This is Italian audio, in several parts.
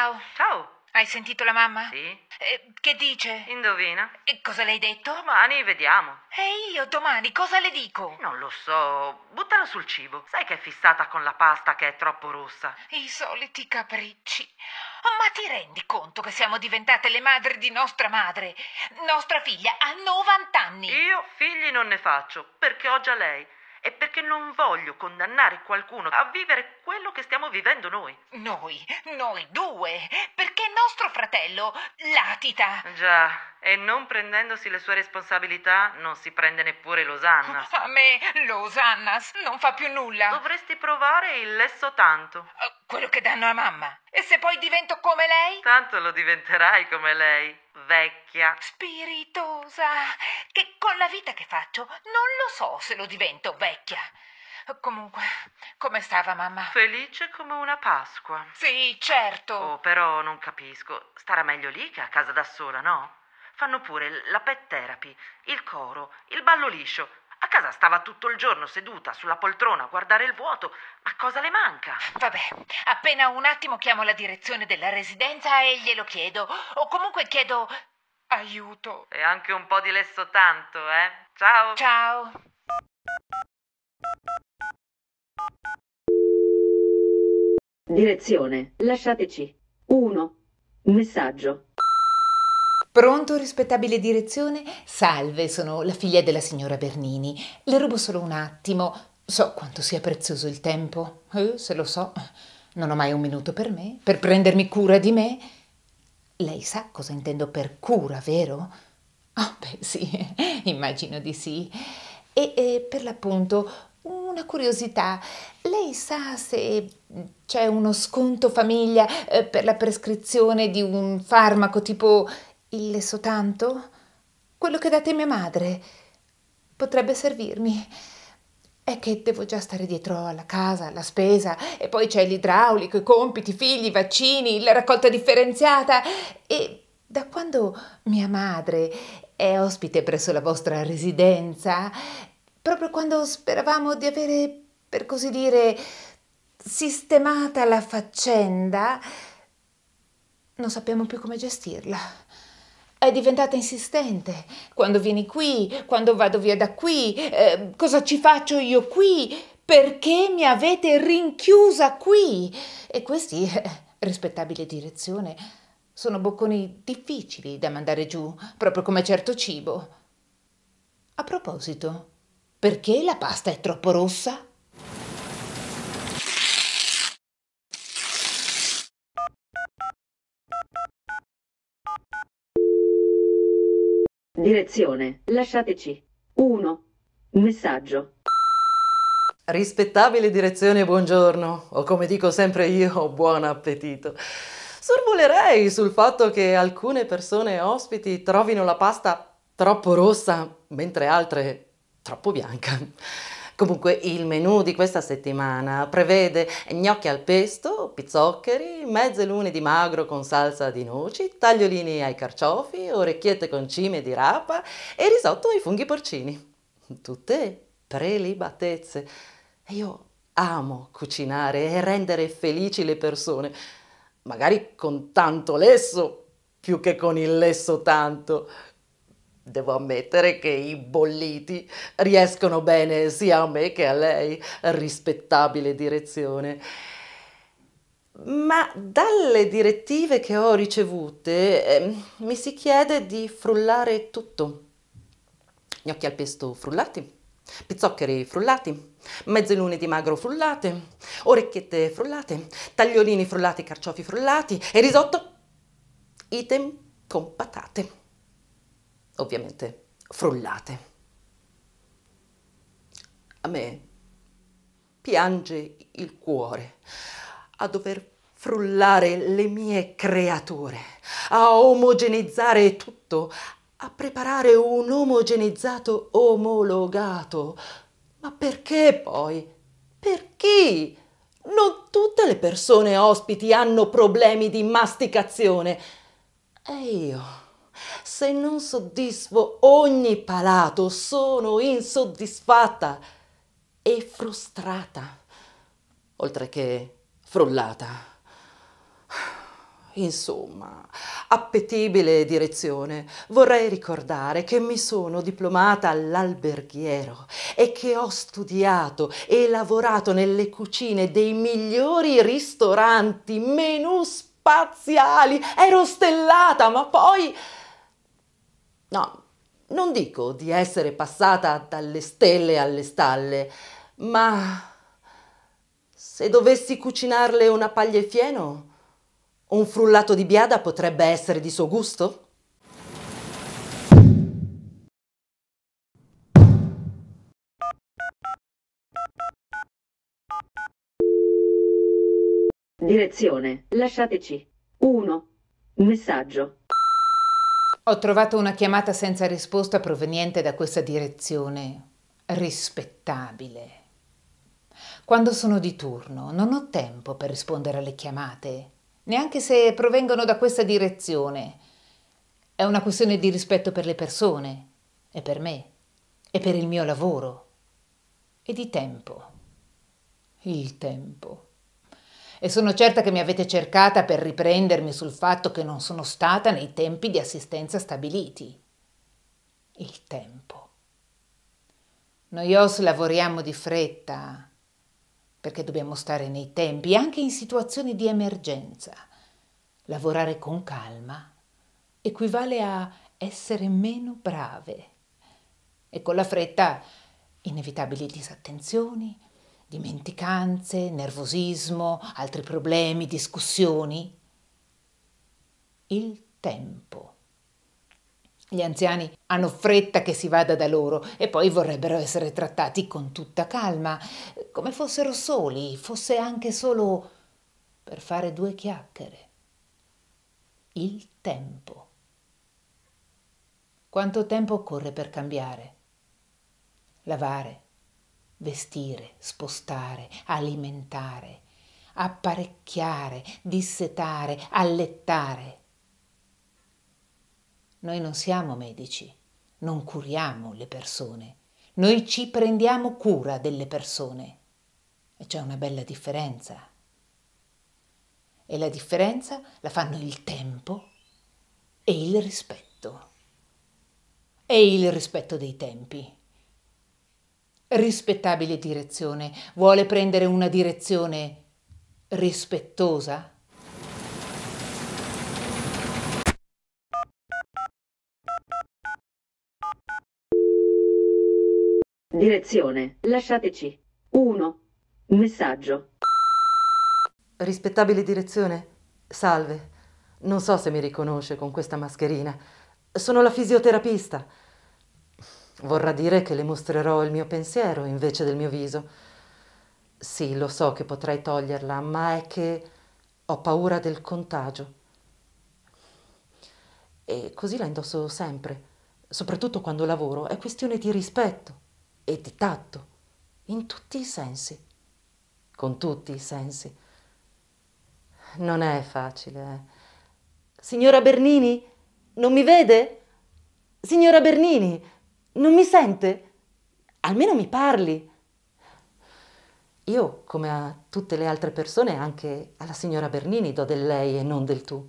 Ciao. Ciao. Hai sentito la mamma? Sì. Eh, che dice? Indovina. E cosa le hai detto? Domani vediamo. E io domani cosa le dico? Non lo so. Buttala sul cibo. Sai che è fissata con la pasta che è troppo rossa. I soliti capricci. Ma ti rendi conto che siamo diventate le madri di nostra madre? Nostra figlia ha 90 anni. Io figli non ne faccio, perché ho già lei è perché non voglio condannare qualcuno a vivere quello che stiamo vivendo noi. Noi, noi due, perché nostro fratello latita. Già, e non prendendosi le sue responsabilità non si prende neppure Losanna. A me Losanna non fa più nulla. Dovresti provare il lesso tanto. Uh quello che danno a mamma. E se poi divento come lei? Tanto lo diventerai come lei, vecchia. Spiritosa, che con la vita che faccio non lo so se lo divento vecchia. Comunque, come stava mamma? Felice come una Pasqua. Sì, certo. Oh, però non capisco. Starà meglio lì che a casa da sola, no? Fanno pure la pet therapy, il coro, il ballo liscio casa stava tutto il giorno seduta sulla poltrona a guardare il vuoto, ma cosa le manca? Vabbè, appena un attimo chiamo la direzione della residenza e glielo chiedo, o comunque chiedo aiuto. E anche un po' di lesso tanto, eh? Ciao. Ciao. Direzione, lasciateci. 1. Messaggio. Pronto, rispettabile direzione? Salve, sono la figlia della signora Bernini. Le rubo solo un attimo. So quanto sia prezioso il tempo. Eh, se lo so. Non ho mai un minuto per me, per prendermi cura di me. Lei sa cosa intendo per cura, vero? Ah, oh, beh, sì, immagino di sì. E, e per l'appunto una curiosità, lei sa se c'è uno sconto famiglia eh, per la prescrizione di un farmaco tipo il sotanto? Quello che date mia madre. Potrebbe servirmi. È che devo già stare dietro alla casa, alla spesa, e poi c'è l'idraulico, i compiti, i figli, i vaccini, la raccolta differenziata. E da quando mia madre è ospite presso la vostra residenza, proprio quando speravamo di avere, per così dire, sistemata la faccenda, non sappiamo più come gestirla. È diventata insistente. Quando vieni qui, quando vado via da qui, eh, cosa ci faccio io qui? Perché mi avete rinchiusa qui? E questi, eh, rispettabile direzione, sono bocconi difficili da mandare giù, proprio come certo cibo. A proposito, perché la pasta è troppo rossa? Direzione, lasciateci. 1. Messaggio. Rispettabile direzione, buongiorno, o come dico sempre io, buon appetito. Sorvolerei sul fatto che alcune persone ospiti trovino la pasta troppo rossa, mentre altre troppo bianca. Comunque il menù di questa settimana prevede gnocchi al pesto, pizzoccheri, mezze lune di magro con salsa di noci, tagliolini ai carciofi, orecchiette con cime di rapa e risotto ai funghi porcini. Tutte prelibatezze. Io amo cucinare e rendere felici le persone, magari con tanto lesso più che con il lesso tanto. Devo ammettere che i bolliti riescono bene sia a me che a lei, rispettabile direzione. Ma dalle direttive che ho ricevute eh, mi si chiede di frullare tutto. Gnocchi al pesto frullati, pizzoccheri frullati, mezzalune di magro frullate, orecchiette frullate, tagliolini frullati, carciofi frullati e risotto, item con patate ovviamente frullate. A me piange il cuore a dover frullare le mie creature, a omogeneizzare tutto, a preparare un omogenizzato omologato. Ma perché poi? Per chi? Non tutte le persone ospiti hanno problemi di masticazione. E io se non soddisfo ogni palato, sono insoddisfatta e frustrata, oltre che frullata. Insomma, appetibile direzione, vorrei ricordare che mi sono diplomata all'alberghiero e che ho studiato e lavorato nelle cucine dei migliori ristoranti, menù spaziali, ero stellata, ma poi... No, non dico di essere passata dalle stelle alle stalle, ma se dovessi cucinarle una paglia e fieno, un frullato di biada potrebbe essere di suo gusto? Direzione, lasciateci. 1. Messaggio. Ho trovato una chiamata senza risposta proveniente da questa direzione rispettabile. Quando sono di turno non ho tempo per rispondere alle chiamate, neanche se provengono da questa direzione. È una questione di rispetto per le persone, e per me, e per il mio lavoro, e di tempo. Il tempo e sono certa che mi avete cercata per riprendermi sul fatto che non sono stata nei tempi di assistenza stabiliti. Il tempo. Noi os lavoriamo di fretta perché dobbiamo stare nei tempi anche in situazioni di emergenza. Lavorare con calma equivale a essere meno brave e con la fretta inevitabili disattenzioni, dimenticanze, nervosismo, altri problemi, discussioni. Il tempo. Gli anziani hanno fretta che si vada da loro e poi vorrebbero essere trattati con tutta calma, come fossero soli, fosse anche solo per fare due chiacchiere. Il tempo. Quanto tempo occorre per cambiare? Lavare, vestire, spostare, alimentare, apparecchiare, dissetare, allettare. Noi non siamo medici, non curiamo le persone, noi ci prendiamo cura delle persone. E c'è una bella differenza. E la differenza la fanno il tempo e il rispetto. E il rispetto dei tempi rispettabile direzione, vuole prendere una direzione rispettosa? Direzione, lasciateci. 1. Messaggio. Rispettabile direzione, salve. Non so se mi riconosce con questa mascherina. Sono la fisioterapista. Vorrà dire che le mostrerò il mio pensiero invece del mio viso. Sì, lo so che potrei toglierla, ma è che ho paura del contagio. E così la indosso sempre, soprattutto quando lavoro. È questione di rispetto e di tatto, in tutti i sensi, con tutti i sensi. Non è facile. Eh. Signora Bernini, non mi vede? Signora Bernini, non mi sente? Almeno mi parli. Io, come a tutte le altre persone, anche alla signora Bernini do del lei e non del tu.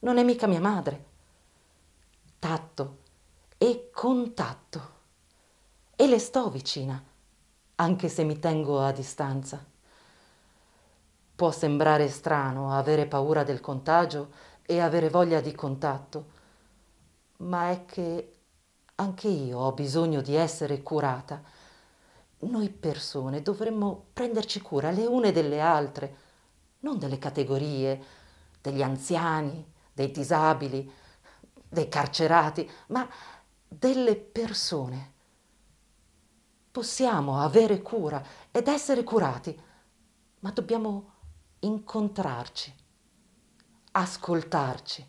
Non è mica mia madre. Tatto e contatto. E le sto vicina, anche se mi tengo a distanza. Può sembrare strano avere paura del contagio e avere voglia di contatto, ma è che anche io ho bisogno di essere curata. Noi persone dovremmo prenderci cura le une delle altre, non delle categorie, degli anziani, dei disabili, dei carcerati, ma delle persone. Possiamo avere cura ed essere curati, ma dobbiamo incontrarci, ascoltarci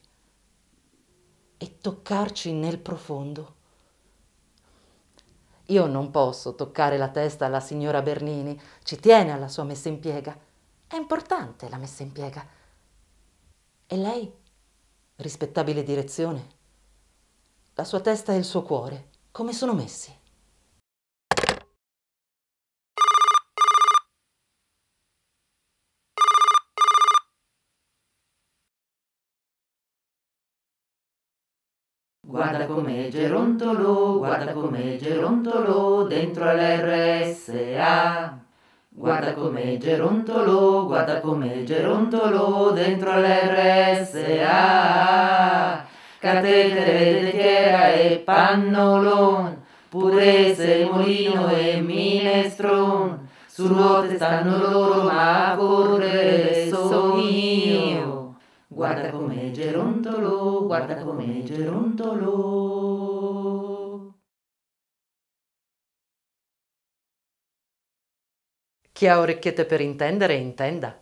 e toccarci nel profondo. Io non posso toccare la testa alla signora Bernini, ci tiene alla sua messa in piega. È importante la messa in piega. E lei? Rispettabile direzione? La sua testa e il suo cuore, come sono messi? guarda com'è gerontolo, guarda com'è gerontolo dentro all'RSA. Guarda com'è gerontolo, guarda com'è gerontolo dentro all'RSA. Catetere di terra e pannolon, purese, mulino e minestron, su ruote stanno loro ma a correre guarda com'è gerontolo, guarda com'è gerontolo. Chi ha orecchiette per intendere, intenda.